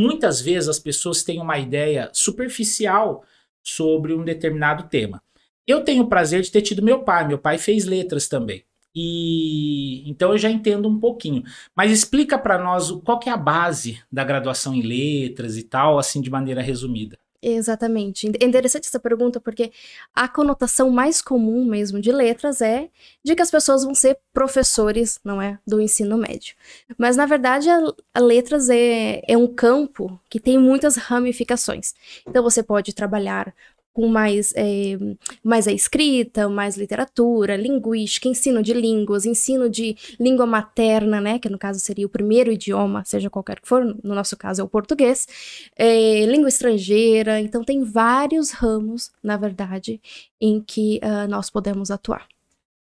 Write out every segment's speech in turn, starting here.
Muitas vezes as pessoas têm uma ideia superficial sobre um determinado tema. Eu tenho o prazer de ter tido meu pai, meu pai fez letras também. E então eu já entendo um pouquinho. Mas explica para nós qual que é a base da graduação em letras e tal, assim de maneira resumida. Exatamente. É interessante essa pergunta porque a conotação mais comum mesmo de letras é de que as pessoas vão ser professores, não é, do ensino médio. Mas na verdade a, a letras é, é um campo que tem muitas ramificações. Então você pode trabalhar com mais, é, mais a escrita, mais literatura, linguística, ensino de línguas, ensino de língua materna, né, que no caso seria o primeiro idioma, seja qualquer que for, no nosso caso é o português, é, língua estrangeira, então tem vários ramos, na verdade, em que uh, nós podemos atuar.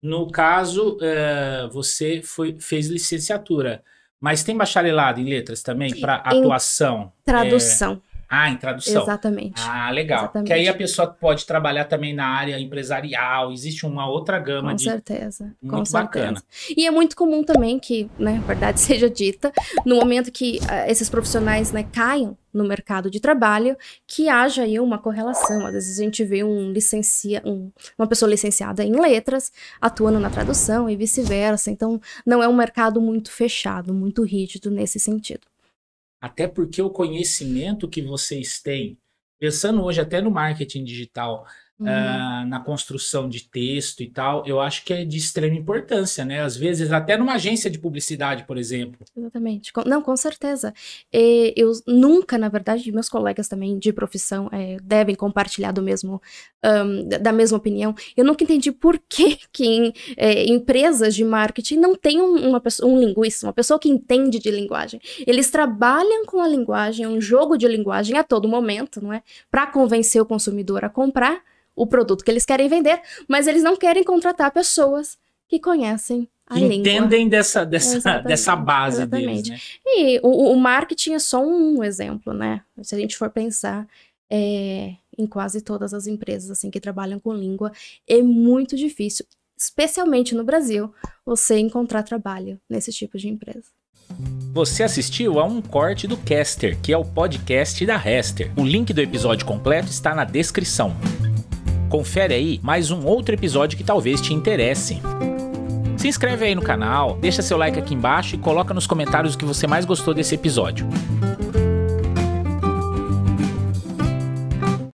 No caso, uh, você foi, fez licenciatura, mas tem bacharelado em letras também para atuação? É, tradução. É... Ah, em tradução. Exatamente. Ah, legal. Exatamente. Que aí a pessoa pode trabalhar também na área empresarial, existe uma outra gama com de. Certeza, muito com certeza. bacana. E é muito comum também que, né, a verdade seja dita, no momento que uh, esses profissionais né, caiam no mercado de trabalho, que haja aí uma correlação. Às vezes a gente vê um licencia, um, uma pessoa licenciada em letras atuando na tradução e vice-versa. Então, não é um mercado muito fechado, muito rígido nesse sentido. Até porque o conhecimento que vocês têm, pensando hoje até no marketing digital, uhum. uh, na construção de texto e tal, eu acho que é de extrema importância, né? Às vezes, até numa agência de publicidade, por exemplo. Exatamente. Não, com certeza. eu nunca, na verdade, meus colegas também de profissão é, devem compartilhar do mesmo, um, da mesma opinião. Eu nunca entendi por que, que em, é, empresas de marketing não tem uma pessoa, um linguista, uma pessoa que entende de linguagem. Eles trabalham com a linguagem, é um jogo de linguagem a todo momento, não é? Para convencer o consumidor a comprar, o produto que eles querem vender, mas eles não querem contratar pessoas que conhecem a que língua. Entendem dessa, dessa, dessa base exatamente. deles, né? E o, o, marketing é só um exemplo, né? Se a gente for pensar é, em quase todas as empresas assim que trabalham com língua, é muito difícil, especialmente no Brasil, você encontrar trabalho nesse tipo de empresa. Você assistiu a um corte do Caster, que é o podcast da Hester. O link do episódio completo está na descrição. Confere aí mais um outro episódio que talvez te interesse. Se inscreve aí no canal, deixa seu like aqui embaixo e coloca nos comentários o que você mais gostou desse episódio.